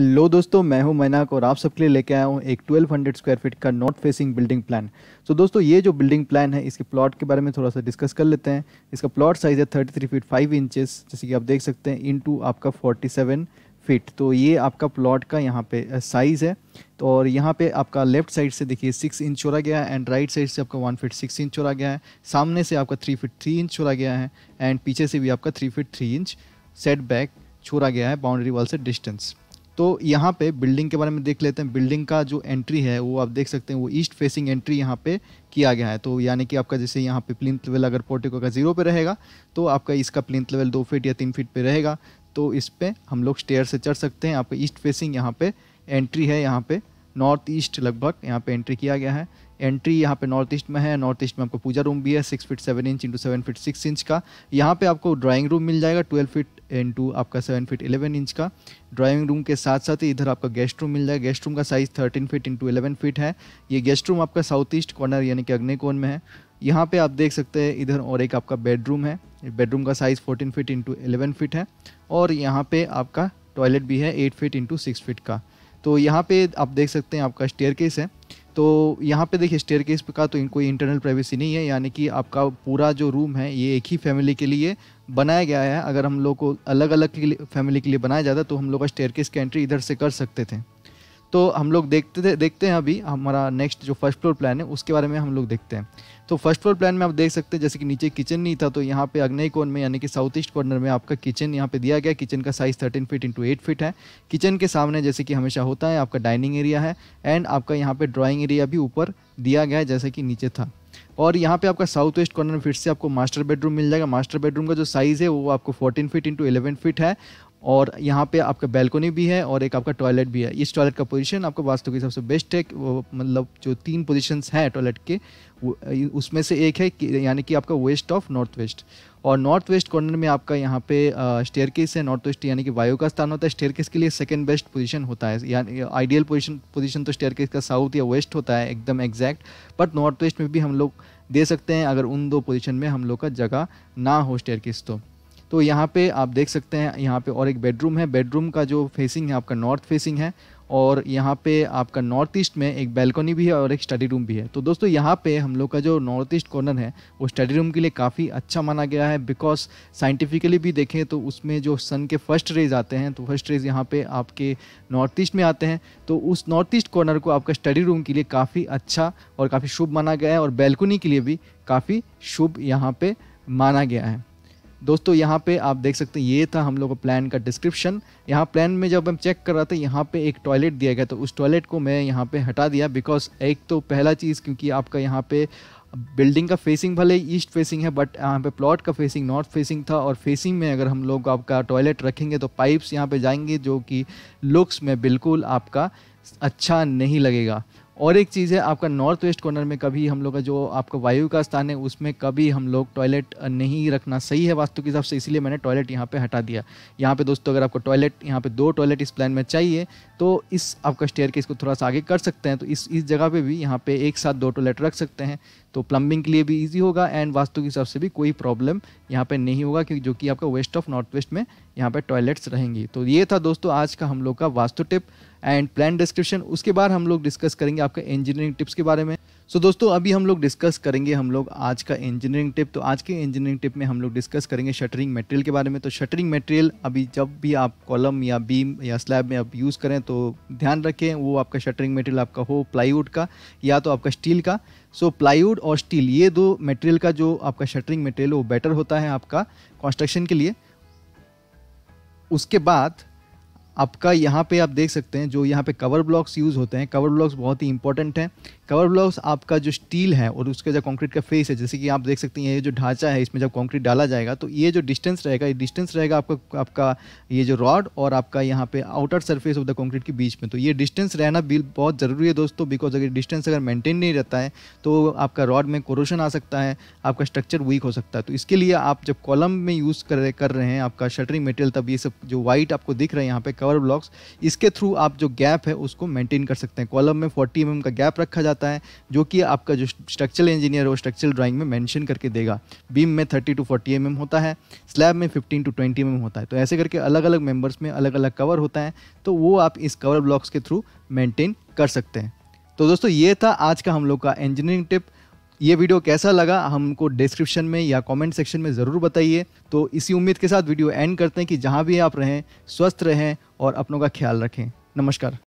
hello दोस्तों मैं हूं मैनाक और आप सबके लिए लेके आया हूं एक 1200 स्क्वायर फीट का north facing building plan so so, दोस्तों ये जो बिल्डिंग प्लान है इसके प्लॉट के बारे में थोड़ा सा डिस्कस कर लेते हैं इसका प्लॉट साइज़ है 33 फीट फाइव इंचेस जैसे कि आप देख सकते हैं इनटू आपका 47 फीट तो ये आपका प्लॉट का यहाँ पे साइज़ है तो और यहाँ पे आपका लेफ्ट साइड से देखिए सिक्स इंच छोड़ा गया है एंड राइट साइड से आपका वन फीट सिक्स इंच छोड़ा गया है सामने से आपका थ्री फीट थ्री इंच छोड़ा गया है एंड पीछे से भी आपका three feet three inch set back छोड़ा गया है बाउंड्री वॉल से डिस्टेंस तो यहाँ पे बिल्डिंग के बारे में देख लेते हैं बिल्डिंग का जो एंट्री है वो आप देख सकते हैं वो ईस्ट फेसिंग एंट्री यहाँ पे किया गया है तो यानी कि आपका जैसे यहाँ पे प्लिंथ लेवल अगर पोर्टिको का जीरो पे रहेगा तो आपका इसका प्लिंथ लेवल दो फीट या तीन फीट पे रहेगा तो इस पर हम लोग स्टेयर से चढ़ सकते हैं आपका ईस्ट फेसिंग यहाँ पर एंट्री है यहाँ पर नॉर्थ ईस्ट लगभग यहाँ पे एंट्री किया गया है एंट्री यहाँ पे नॉर्थ ईस्ट में है नॉर्थ ईस्ट में आपको पूजा रूम भी है six feet seven inch into seven feet six inch का यहाँ पे आपको ड्राइंग रूम मिल जाएगा ट्वेल्व फीट इंटू आपका सेवन फीट इलेवन इंच का ड्राइंग रूम के साथ साथ ही इधर आपका गेस्ट रूम मिल जाएगा गेस्ट रूम का size thirteen feet into eleven feet है ये गेस्ट रूम आपका साउथ ईस्ट कॉर्नर यानी कि अग्नि में है यहाँ पे आप देख सकते हैं इधर और एक आपका बेडरूम है बेडरूम का size fourteen feet into eleven feet है और यहाँ पे आपका टॉयलेट भी है eight feet into six feet का तो यहाँ पे आप देख सकते हैं आपका स्टेयर केस है तो यहाँ पे देखिए स्टेयर केस का तो कोई इंटरनल प्राइवेसी नहीं है यानी कि आपका पूरा जो रूम है ये एक ही फैमिली के लिए बनाया गया है अगर हम लोग को अलग अलग के लिए फैमिली के लिए बनाया जाता तो हम लोग का स्टेयर केस की एंट्री इधर से कर सकते थे तो हम लोग देखते थे देखते हैं अभी हमारा नेक्स्ट जो फर्स्ट फ्लोर प्लान है उसके बारे में हम लोग देखते हैं तो फर्स्ट फ्लोर प्लान में आप देख सकते हैं जैसे कि नीचे किचन नहीं था तो यहाँ पे अग्नि कोन में यानी कि साउथ ईस्ट कॉर्नर में आपका किचन यहाँ पे दिया गया किचन का size thirteen feet into eight feet है किचन के सामने जैसे कि हमेशा होता है आपका डाइनिंग एरिया है एंड आपका यहाँ पे ड्राइंग एरिया भी ऊपर दिया गया है जैसे कि नीचे था और यहाँ पे आपका साउथ वेस्ट कॉर्नर में फिर से आपको मास्टर बेडरूम मिल जाएगा मास्टर बेडरूम का जो साइज़ है वो आपको 14 फीट इंटू 11 फीट है और यहाँ पे आपका बैल्कोनी भी है और एक आपका टॉयलेट भी है इस टॉयलेट का पोजीशन आपका वास्तव की सबसे बेस्ट है वो मतलब जो तीन पोजीशंस हैं टॉयलेट के उसमें से एक है यानी कि आपका वेस्ट ऑफ नॉर्थ वेस्ट और नॉर्थ वेस्ट कॉर्नर में आपका यहाँ पे स्टेयर केस है नॉर्थ वेस्ट यानी कि वायु का स्थान होता है स्टेयर केस के लिए सेकेंड बेस्ट पोजिशन होता है यानी आइडियल पोजिशन पोजिशन तो स्टेयर केस का साउथ या वेस्ट होता है एकदम एग्जैक्ट बट नॉर्थ वेस्ट में भी हम लोग दे सकते हैं अगर उन दो पोजिशन में हम लोग का जगह ना हो स्टेयर केस तो तो यहाँ पे आप देख सकते हैं यहाँ पे और एक बेडरूम है बेडरूम का जो फेसिंग है आपका नॉर्थ फेसिंग है और यहाँ पे आपका नॉर्थ ईस्ट में एक बैल्कनी भी है और एक स्टडी रूम भी है तो दोस्तों यहाँ पे हम लोग का जो नॉर्थ ईस्ट कॉर्नर है वो स्टडी रूम के लिए काफ़ी अच्छा माना गया है बिकॉज साइंटिफिकली भी देखें तो उसमें जो सन के फर्स्ट रेज आते हैं तो फर्स्ट रेज यहाँ पे आपके नॉर्थ ईस्ट में आते हैं तो उस नॉर्थ ईस्ट कॉर्नर को आपका स्टडी रूम के लिए काफ़ी अच्छा और काफ़ी शुभ माना गया है और बैल्कनी के लिए भी काफ़ी शुभ यहाँ पर माना गया है दोस्तों यहाँ पे आप देख सकते हैं ये था हम लोग प्लान का डिस्क्रिप्शन यहाँ प्लान में जब हम चेक कर रहा था यहाँ पे एक टॉयलेट दिया गया तो उस टॉयलेट को मैं यहाँ पे हटा दिया बिकॉज एक तो पहला चीज़ क्योंकि आपका यहाँ पे बिल्डिंग का फेसिंग भले ईस्ट फेसिंग है बट यहाँ पे प्लॉट का फेसिंग नॉर्थ फेसिंग था और फेसिंग में अगर हम लोग आपका टॉयलेट रखेंगे तो पाइप्स यहाँ पे जाएंगे जो कि लुक्स में बिल्कुल आपका अच्छा नहीं लगेगा और एक चीज़ है आपका नॉर्थ वेस्ट कॉर्नर में कभी हम लोग का जो आपका वायु का स्थान है उसमें कभी हम लोग टॉयलेट नहीं रखना सही है वास्तु के हिसाब से इसलिए मैंने टॉयलेट यहाँ पे हटा दिया यहाँ पे दोस्तों अगर आपको टॉयलेट यहाँ पे दो टॉयलेट इस प्लान में चाहिए तो इस आपका स्टेयर के इसको थोड़ा सा आगे कर सकते हैं तो इस इस जगह पर भी यहाँ पर एक साथ दो टॉयलेट रख सकते हैं तो प्लम्बिंग के लिए भी ईजी होगा एंड वास्तु के हिसाब से भी कोई प्रॉब्लम यहाँ पर नहीं होगा क्योंकि जो कि आपका वेस्ट ऑफ नॉर्थ वेस्ट में यहाँ पर टॉयलेट्स रहेंगी तो ये था दोस्तों आज का हम लोग का vastu tip and plan description उसके बाद हम लोग डिस्कस करेंगे आपका इंजीनियरिंग टिप्स के बारे में सो so, दोस्तों अभी हम लोग डिस्कस करेंगे हम लोग आज का इंजीनियरिंग टिप तो आज के इंजीनियरिंग टिप में हम लोग डिस्कस करेंगे शटरिंग मटेरियल के बारे में तो शटरिंग मटेरियल अभी जब भी आप कॉलम या बीम या स्लैब में आप यूज़ करें तो ध्यान रखें वो आपका शटरिंग मटेरियल आपका हो प्लाईवुड का या तो आपका स्टील का सो so, प्लाईवुड और स्टील ये दो मटेरियल का जो आपका शटरिंग मटेरियल वो बेटर होता है आपका कंस्ट्रक्शन के लिए उसके बाद आपका यहाँ पे आप देख सकते हैं जो यहाँ पे कवर ब्लॉक्स यूज़ होते हैं कवर ब्लॉक्स बहुत ही इंपॉर्टेंट हैं कवर ब्लॉक्स आपका जो स्टील है और उसका जो कंक्रीट का फेस है जैसे कि आप देख सकते हैं ये जो ढांचा है इसमें जब कंक्रीट डाला जाएगा तो ये जो डिस्टेंस रहेगा ये डिस्टेंस रहेगा आपका आपका ये जो रॉड और आपका यहाँ पे outer surface of the concrete के बीच में तो ये डिस्टेंस रहना बिल बहुत ज़रूरी है दोस्तों बिकॉज अगर डिस्टेंस अगर मेंटेन नहीं रहता है तो आपका रॉड में कोरोशन आ सकता है आपका स्ट्रक्चर वीक हो सकता है तो इसके लिए आप जब कॉलम में यूज़ कर रहे हैं आपका शटरिंग मेटेरियल तब ये सब जो वाइट आपको दिख रहा है यहाँ पे कवर पावर ब्लॉक्स इसके थ्रू आप जो गैप है उसको मेंटेन कर सकते हैं कॉलम में 40 एम mm का गैप रखा जाता है जो कि आपका जो स्ट्रक्चरल इंजीनियर है वो स्ट्रक्चरल ड्राइंग में मेंशन करके देगा बीम में 30 टू 40 एम mm होता है स्लैब में 15 टू 20 एम mm होता है तो ऐसे करके अलग अलग मेम्बर्स में अलग अलग कवर होता है तो वो आप इस कवर ब्लॉक्स के थ्रू मेंटेन कर सकते हैं तो दोस्तों ये था आज का हम लोग का इंजीनियरिंग टिप ये वीडियो कैसा लगा हमको डिस्क्रिप्शन में या कमेंट सेक्शन में ज़रूर बताइए तो इसी उम्मीद के साथ वीडियो एंड करते हैं कि जहाँ भी आप रहें स्वस्थ रहें और अपनों का ख्याल रखें नमस्कार